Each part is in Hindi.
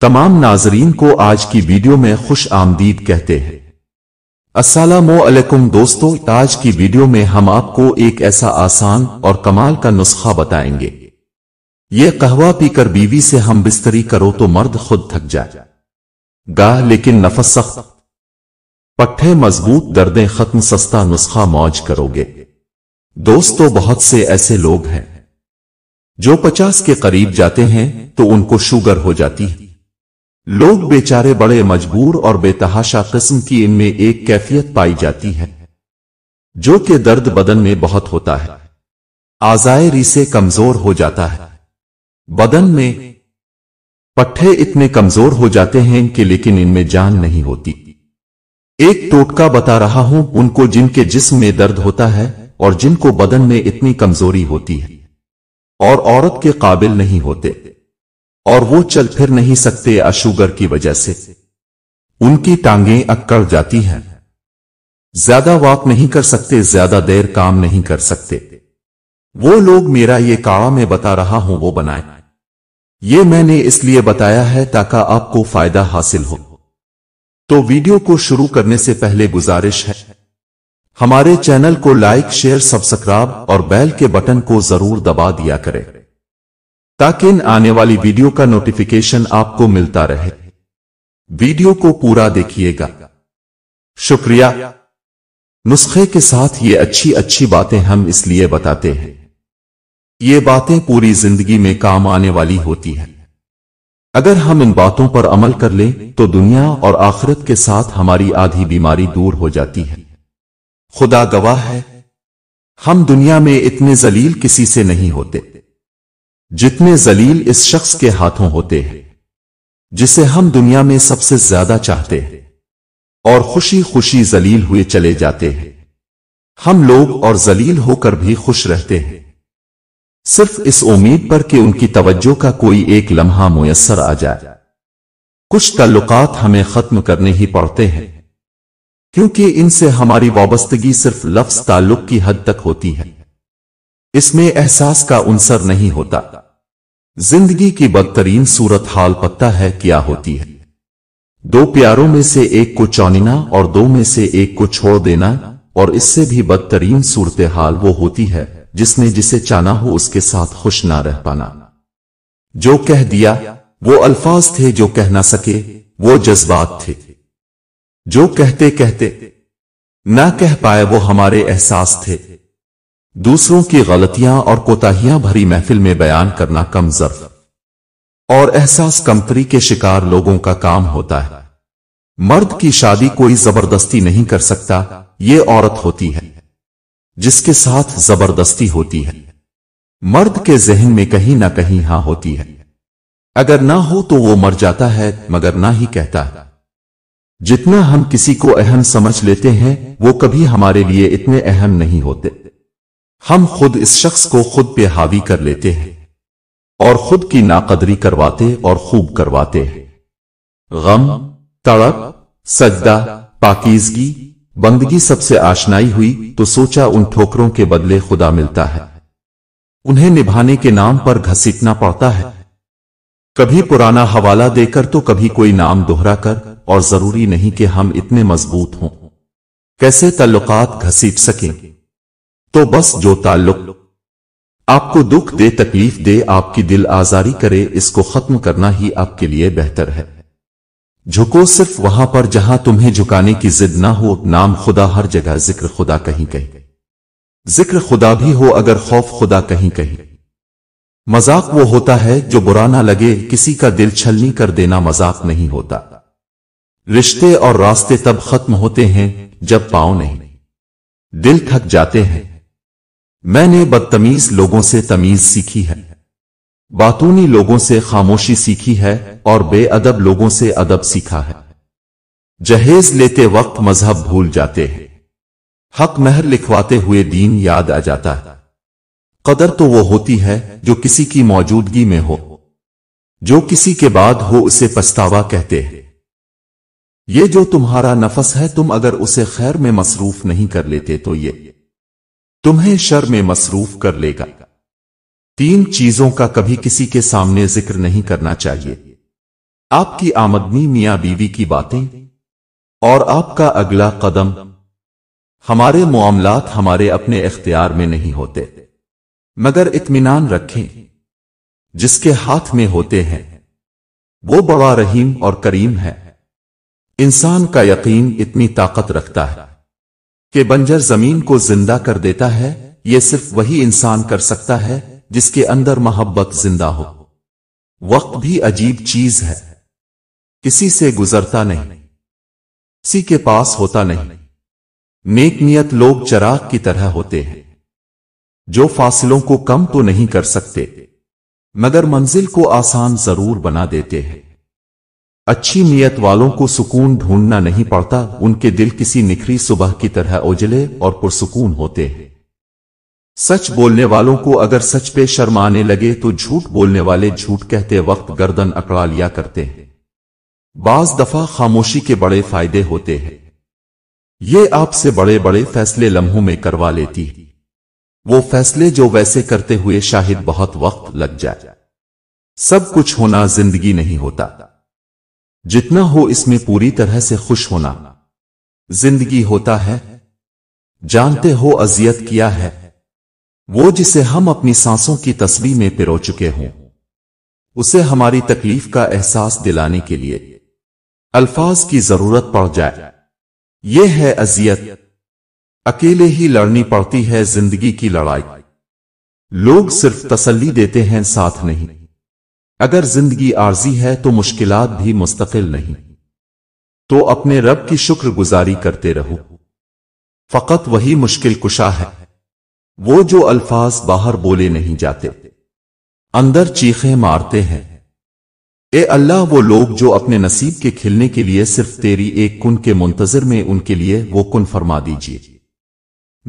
तमाम नाजरीन को आज की वीडियो में खुश आमदीद कहते हैं असलकुम दोस्तों आज की वीडियो में हम आपको एक ऐसा आसान और कमाल का नुस्खा बताएंगे ये कहवा पीकर बीवी से हम बिस्तरी करो तो मर्द खुद थक जाए गाह लेकिन नफस सख्त पट्ठे मजबूत दर्दें खत्म सस्ता नुस्खा मौज करोगे दोस्तों बहुत से ऐसे लोग हैं जो पचास के करीब जाते हैं तो उनको शुगर हो जाती है लोग बेचारे बड़े मजबूर और बेतहाशा किस्म की इनमें एक कैफियत पाई जाती है जो कि दर्द बदन में बहुत होता है आजायरी से कमजोर हो जाता है बदन में पट्ठे इतने कमजोर हो जाते हैं कि लेकिन इनमें जान नहीं होती एक टोटका बता रहा हूं उनको जिनके जिस्म में दर्द होता है और जिनको बदन में इतनी कमजोरी होती है और औरत के काबिल नहीं होते और वो चल फिर नहीं सकते अशुगर की वजह से उनकी टांगें अक्कड़ जाती हैं ज्यादा वॉक नहीं कर सकते ज्यादा देर काम नहीं कर सकते वो लोग मेरा ये काड़ा मैं बता रहा हूं वो बनाए ये मैंने इसलिए बताया है ताकि आपको फायदा हासिल हो तो वीडियो को शुरू करने से पहले गुजारिश है हमारे चैनल को लाइक शेयर सब्सक्राइब और बेल के बटन को जरूर दबा दिया करें ताकि इन आने वाली वीडियो का नोटिफिकेशन आपको मिलता रहे वीडियो को पूरा देखिएगा शुक्रिया नुस्खे के साथ ये अच्छी अच्छी बातें हम इसलिए बताते हैं ये बातें पूरी जिंदगी में काम आने वाली होती है अगर हम इन बातों पर अमल कर लें तो दुनिया और आखिरत के साथ हमारी आधी बीमारी दूर हो जाती है खुदा गवाह है हम दुनिया में इतने जलील किसी से नहीं होते जितने जलील इस शख्स के हाथों होते हैं जिसे हम दुनिया में सबसे ज्यादा चाहते हैं और खुशी खुशी जलील हुए चले जाते हैं हम लोग और जलील होकर भी खुश रहते हैं सिर्फ इस उम्मीद पर कि उनकी तवज्जो का कोई एक लम्हा मुयसर आ जाए कुछ तल्लुकात हमें खत्म करने ही पड़ते हैं क्योंकि इनसे हमारी वाबस्तगी सिर्फ लफ्स ताल्लुक की हद तक होती है इसमें एहसास का उनसर नहीं होता जिंदगी की बदतरीन सूरत हाल पता है क्या होती है दो प्यारों में से एक को चौनिना और दो में से एक को छोड़ देना और इससे भी बदतरीन सूरत हाल वो होती है जिसने जिसे चाना हो उसके साथ खुश ना रह पाना जो कह दिया वो अल्फाज थे जो कह ना सके वो जज्बात थे जो कहते कहते ना कह पाए वो हमारे एहसास थे दूसरों की गलतियां और कोताहियां भरी महफिल में बयान करना कम जर्फ और एहसास कमतरी के शिकार लोगों का काम होता है मर्द की शादी कोई जबरदस्ती नहीं कर सकता ये औरत होती है जिसके साथ जबरदस्ती होती है मर्द के जहन में कहीं ना कहीं हां होती है अगर ना हो तो वो मर जाता है मगर ना ही कहता है जितना हम किसी को अहम समझ लेते हैं वो कभी हमारे लिए इतने अहम नहीं होते हम खुद इस शख्स को खुद पे हावी कर लेते हैं और खुद की नाकदरी करवाते और खूब करवाते हैं गम तड़प सजदा पाकिजगी बंदगी सबसे आशनाई हुई तो सोचा उन ठोकरों के बदले खुदा मिलता है उन्हें निभाने के नाम पर घसीटना पड़ता है कभी पुराना हवाला देकर तो कभी कोई नाम दोहरा कर और जरूरी नहीं कि हम इतने मजबूत हों कैसे तल्लुकात घसीट सकें तो बस जो ताल्लुक आपको दुख दे तकलीफ दे आपकी दिल आजारी करे इसको खत्म करना ही आपके लिए बेहतर है झुको सिर्फ वहां पर जहां तुम्हें झुकाने की जिद ना हो नाम खुदा हर जगह जिक्र खुदा कहीं कहीं जिक्र खुदा भी हो अगर खौफ खुदा कहीं कहीं मजाक वो होता है जो बुरा ना लगे किसी का दिल छलनी कर देना मजाक नहीं होता रिश्ते और रास्ते तब खत्म होते हैं जब पाओ नहीं दिल थक जाते हैं मैंने बदतमीज लोगों से तमीज सीखी है बातूनी लोगों से खामोशी सीखी है और बेअदब लोगों से अदब सीखा है जहेज लेते वक्त मजहब भूल जाते हैं हक महर लिखवाते हुए दीन याद आ जाता है कदर तो वो होती है जो किसी की मौजूदगी में हो जो किसी के बाद हो उसे पछतावा कहते हैं ये जो तुम्हारा नफस है तुम अगर उसे खैर में मसरूफ नहीं कर लेते तो ये तुम्हें शर में मसरूफ कर लेगा तीन चीजों का कभी किसी के सामने जिक्र नहीं करना चाहिए आपकी आमदनी मियां बीवी की बातें और आपका अगला कदम हमारे मामलात हमारे अपने इख्तियार में नहीं होते मगर इत्मीनान रखें जिसके हाथ में होते हैं वो बड़ा रहीम और करीम है इंसान का यकीन इतनी ताकत रखता है कि बंजर जमीन को जिंदा कर देता है यह सिर्फ वही इंसान कर सकता है जिसके अंदर मोहब्बत जिंदा हो वक्त भी अजीब चीज है किसी से गुजरता नहीं किसी के पास होता नहीं नेक नियत लोग चराग की तरह होते हैं जो फासिलों को कम तो नहीं कर सकते मगर मंजिल को आसान जरूर बना देते हैं अच्छी नीयत वालों को सुकून ढूंढना नहीं पड़ता उनके दिल किसी निखरी सुबह की तरह उजले और पुरसुकून होते हैं सच बोलने वालों को अगर सच पे शर्म आने लगे तो झूठ बोलने वाले झूठ कहते वक्त गर्दन अकड़ा लिया करते हैं बाज दफा खामोशी के बड़े फायदे होते हैं ये आपसे बड़े बड़े फैसले लम्हों में करवा लेती है वो फैसले जो वैसे करते हुए शाहिद बहुत वक्त लग जाए सब कुछ होना जिंदगी नहीं होता जितना हो इसमें पूरी तरह से खुश होना जिंदगी होता है जानते हो अजियत किया है वो जिसे हम अपनी सांसों की तस्वीर में पिरो चुके हों उसे हमारी तकलीफ का एहसास दिलाने के लिए अल्फाज की जरूरत पड़ जाए यह है अजियत अकेले ही लड़नी पड़ती है जिंदगी की लड़ाई लोग सिर्फ तसल्ली देते हैं साथ नहीं अगर जिंदगी आर्जी है तो मुश्किल भी मुस्तकिल नहीं तो अपने रब की शुक्रगुजारी करते रहो फकत वही मुश्किल कुशा है वो जो अल्फाज बाहर बोले नहीं जाते अंदर चीखें मारते हैं ए अल्लाह वो लोग जो अपने नसीब के खिलने के लिए सिर्फ तेरी एक कुन के मुंतजर में उनके लिए वो कुन फरमा दीजिए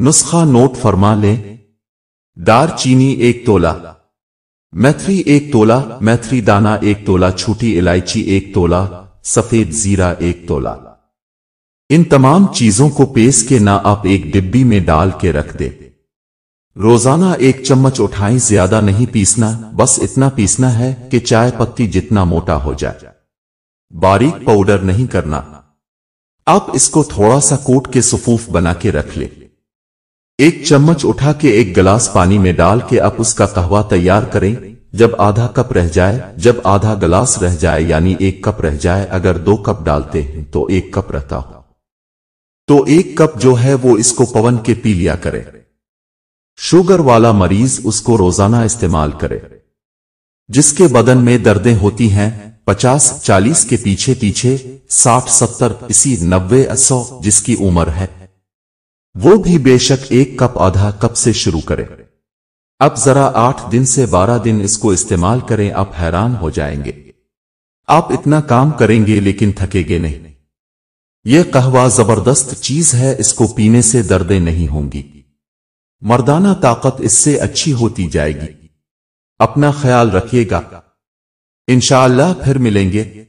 नुस्खा नोट फरमा लें दार चीनी एक तोला मैथरी एक तोला मैथरी दाना एक तोला छोटी इलायची एक तोला सफेद जीरा एक तोला इन तमाम चीजों को पेस के ना आप एक डिब्बी में डाल के रख दे रोजाना एक चम्मच उठाएं ज्यादा नहीं पीसना बस इतना पीसना है कि चाय पत्ती जितना मोटा हो जाए बारीक पाउडर नहीं करना आप इसको थोड़ा सा कोट के सुफूफ बना के रख ले एक चम्मच उठा के एक गिलास पानी में डाल के आप उसका कहवा तैयार करें जब आधा कप रह जाए जब आधा गिलास रह जाए यानी एक कप रह जाए अगर दो कप डालते हैं तो एक कप रहता हो तो एक कप जो है वो इसको पवन के पी लिया करे शुगर वाला मरीज उसको रोजाना इस्तेमाल करे जिसके बदन में दर्दें होती हैं पचास चालीस के पीछे पीछे साठ सत्तर इसी नब्बे सौ जिसकी उम्र है वो भी बेशक एक कप आधा कप से शुरू करें अब जरा आठ दिन से बारह दिन इसको इस्तेमाल करें आप हैरान हो जाएंगे आप इतना काम करेंगे लेकिन थकेगे नहीं यह कहवा जबरदस्त चीज है इसको पीने से दर्दें नहीं होंगी मर्दाना ताकत इससे अच्छी होती जाएगी अपना ख्याल रखिएगा इंशाला फिर मिलेंगे